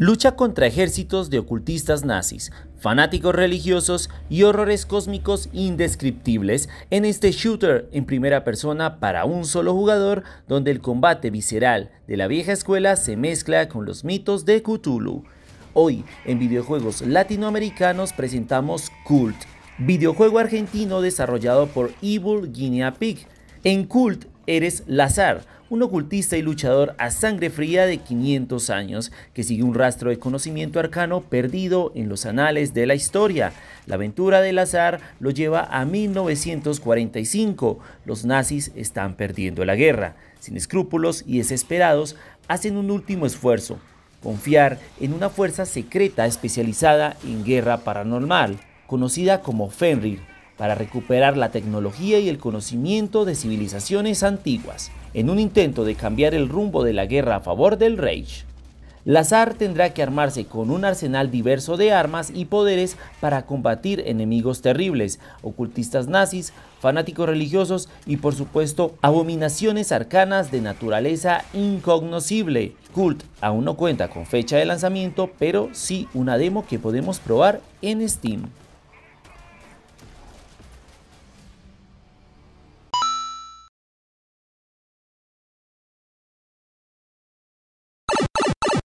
Lucha contra ejércitos de ocultistas nazis, fanáticos religiosos y horrores cósmicos indescriptibles en este shooter en primera persona para un solo jugador donde el combate visceral de la vieja escuela se mezcla con los mitos de Cthulhu. Hoy en videojuegos latinoamericanos presentamos Cult, videojuego argentino desarrollado por Evil Guinea Pig. En Cult eres Lazar, un ocultista y luchador a sangre fría de 500 años, que sigue un rastro de conocimiento arcano perdido en los anales de la historia. La aventura del azar lo lleva a 1945. Los nazis están perdiendo la guerra. Sin escrúpulos y desesperados, hacen un último esfuerzo, confiar en una fuerza secreta especializada en guerra paranormal, conocida como Fenrir para recuperar la tecnología y el conocimiento de civilizaciones antiguas, en un intento de cambiar el rumbo de la guerra a favor del Reich. Lazar tendrá que armarse con un arsenal diverso de armas y poderes para combatir enemigos terribles, ocultistas nazis, fanáticos religiosos y por supuesto abominaciones arcanas de naturaleza incognoscible. Cult aún no cuenta con fecha de lanzamiento, pero sí una demo que podemos probar en Steam.